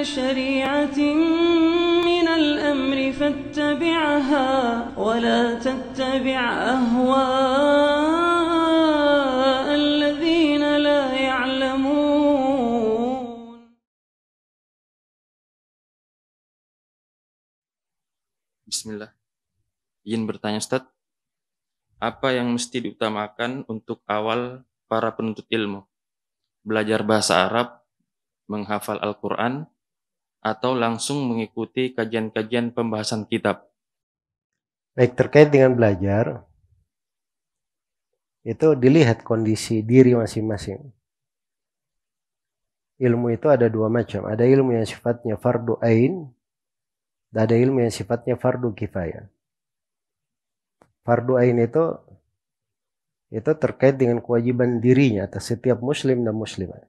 شريعة من الأمر فاتبعها ولا تتبع أهواء الذين لا يعلمون بسم الله ingin bertanya, Ustaz, apa yang mesti diutamakan untuk awal para penuntut ilmu? Belajar bahasa Arab, menghafal Al-Quran, atau langsung mengikuti kajian-kajian pembahasan kitab. Baik, terkait dengan belajar, itu dilihat kondisi diri masing-masing. Ilmu itu ada dua macam. Ada ilmu yang sifatnya fardu ain, dan ada ilmu yang sifatnya fardu kifayah. Fardu ain itu itu terkait dengan kewajiban dirinya atas setiap muslim dan muslimah.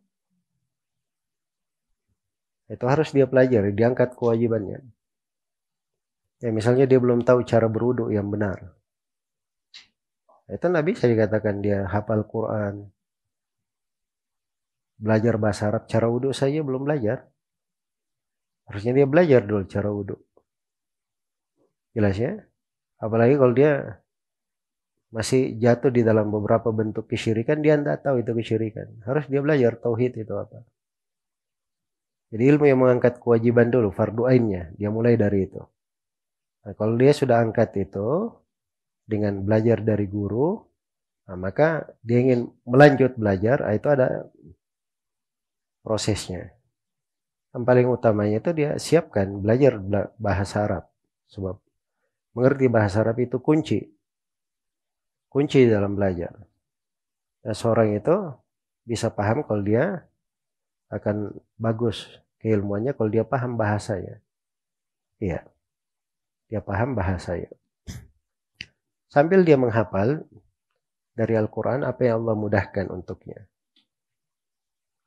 Itu harus dia pelajari, diangkat kewajibannya. Ya misalnya dia belum tahu cara berwudhu yang benar. Itu nggak bisa dikatakan dia hafal Quran. Belajar bahasa Arab, cara wudhu saja belum belajar. Harusnya dia belajar dulu cara wudhu. Jelas ya? Apalagi kalau dia masih jatuh di dalam beberapa bentuk kesyirikan, dia tidak tahu itu kesyirikan. Harus dia belajar tauhid itu apa. Jadi ilmu yang mengangkat kewajiban dulu, fardu ainnya, dia mulai dari itu. Nah, kalau dia sudah angkat itu dengan belajar dari guru, nah, maka dia ingin melanjut belajar, nah, itu ada prosesnya. Yang paling utamanya itu dia siapkan belajar bahasa Arab. Sebab mengerti bahasa Arab itu kunci. Kunci dalam belajar. Nah, seorang itu bisa paham kalau dia akan bagus keilmuannya kalau dia paham bahasanya. Iya. Dia paham bahasanya. Sambil dia menghafal dari Al-Quran apa yang Allah mudahkan untuknya.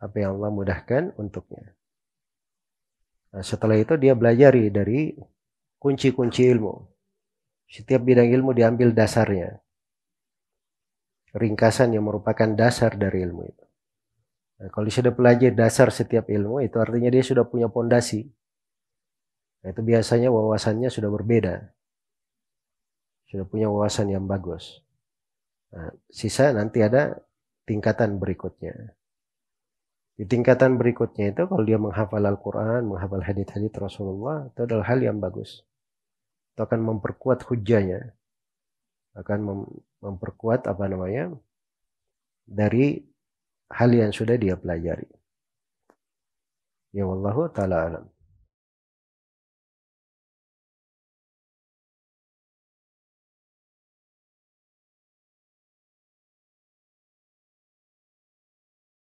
Apa yang Allah mudahkan untuknya. Nah, setelah itu dia belajar dari kunci-kunci ilmu. Setiap bidang ilmu diambil dasarnya. Ringkasan yang merupakan dasar dari ilmu itu. Nah, kalau dia sudah pelajari dasar setiap ilmu, itu artinya dia sudah punya pondasi. Nah, itu biasanya wawasannya sudah berbeda. Sudah punya wawasan yang bagus. Nah, sisa nanti ada tingkatan berikutnya. Di tingkatan berikutnya itu kalau dia menghafal Al-Quran, menghafal hadith-hadith Rasulullah, itu adalah hal yang bagus. Itu akan memperkuat hujahnya. Akan memperkuat apa namanya, dari hal yang sudah dia pelajari. Ya wallahu taala alam.